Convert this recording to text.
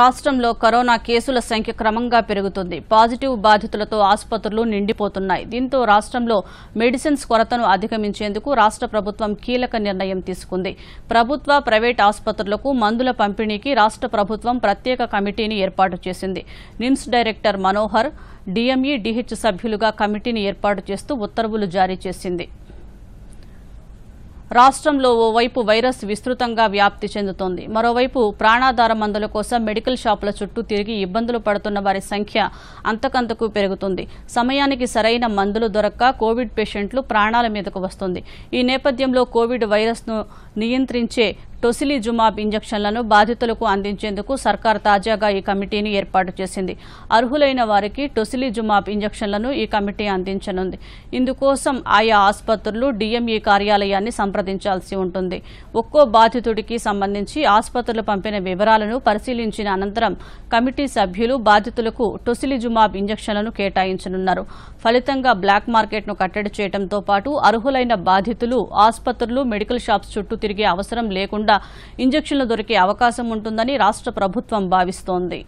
రాష్ట్రంలో కరోనా కేసుల సంఖ్య క్రమంగా పెరుగుతుంది పాజిటివ్ బాధితులతో ఆసుపత్రులు నిండిపోతున్నాయి దీంతో రాష్ట్రంలో మెడిసిన్స్ కొరతను అధిగమించేందుకు రాష్ట్ర ప్రభుత్వం కీలక నిర్ణయం తీసుకుంది ప్రభుత్వ ప్రైవేట్ ఆసుపత్రులకు మందుల పంపిణీకి రాష్ట్ర ప్రభుత్వం ప్రత్యేక కమిటీని ఏర్పాటు చేసింది NIMS director Manohar DME DH సభ్యులుగా కమిటీని ఏర్పాటు చేస్తూ ఉత్తర్వులు జారీ చేసింది రాష్ట్రంలో ఓవైపు వైరస్ విస్తృతంగా వ్యాప్తి చెందుతోంది మరోవైపు ప్రాణాధార మందుల కోసం మెడికల్ షాపుల చుట్టూ తిరిగి ఇబ్బందులు పడుతున్న వారి సంఖ్య అంతకంతకు పెరుగుతుంది సమయానికి సరైన మందులు దొరక్క కోవిడ్ పేషెంట్లు ప్రాణాల మీదకు వస్తుంది ఈ నేపథ్యంలో కోవిడ్ వైరస్ను నియంత్రించే టొసిలిజుమాబ్ ఇంజక్షన్లను బాధితులకు అందించేందుకు సర్కార్ తాజాగా ఈ కమిటీని ఏర్పాటు చేసింది అర్హులైన వారికి టొసిలిజుమాబ్ ఇంజక్షన్లను ఈ కమిటీ అందించనుంది ఇందుకోసం ఆయా ఆసుపత్రులు డిఎంఈ కార్యాలయాన్ని సంప్రదించాల్సి ఉంటుంది ఒక్కో బాధితుడికి సంబంధించి ఆసుపత్రులు పంపిన వివరాలను పరిశీలించిన అనంతరం కమిటీ సభ్యులు బాధితులకు టొసిలిజుమాబ్ ఇంజక్షన్లను కేటాయించనున్నారు ఫలితంగా బ్లాక్ మార్కెట్ను కట్టడి చేయడంతో పాటు అర్హులైన బాధితులు ఆసుపత్రులు మెడికల్ షాప్స్ చుట్టూ తిరిగే అవసరం లేకుండా ఇంజక్షన్లు దొరికే అవకాశం ఉంటుందని రాష్ట్ర ప్రభుత్వం భావిస్తోంది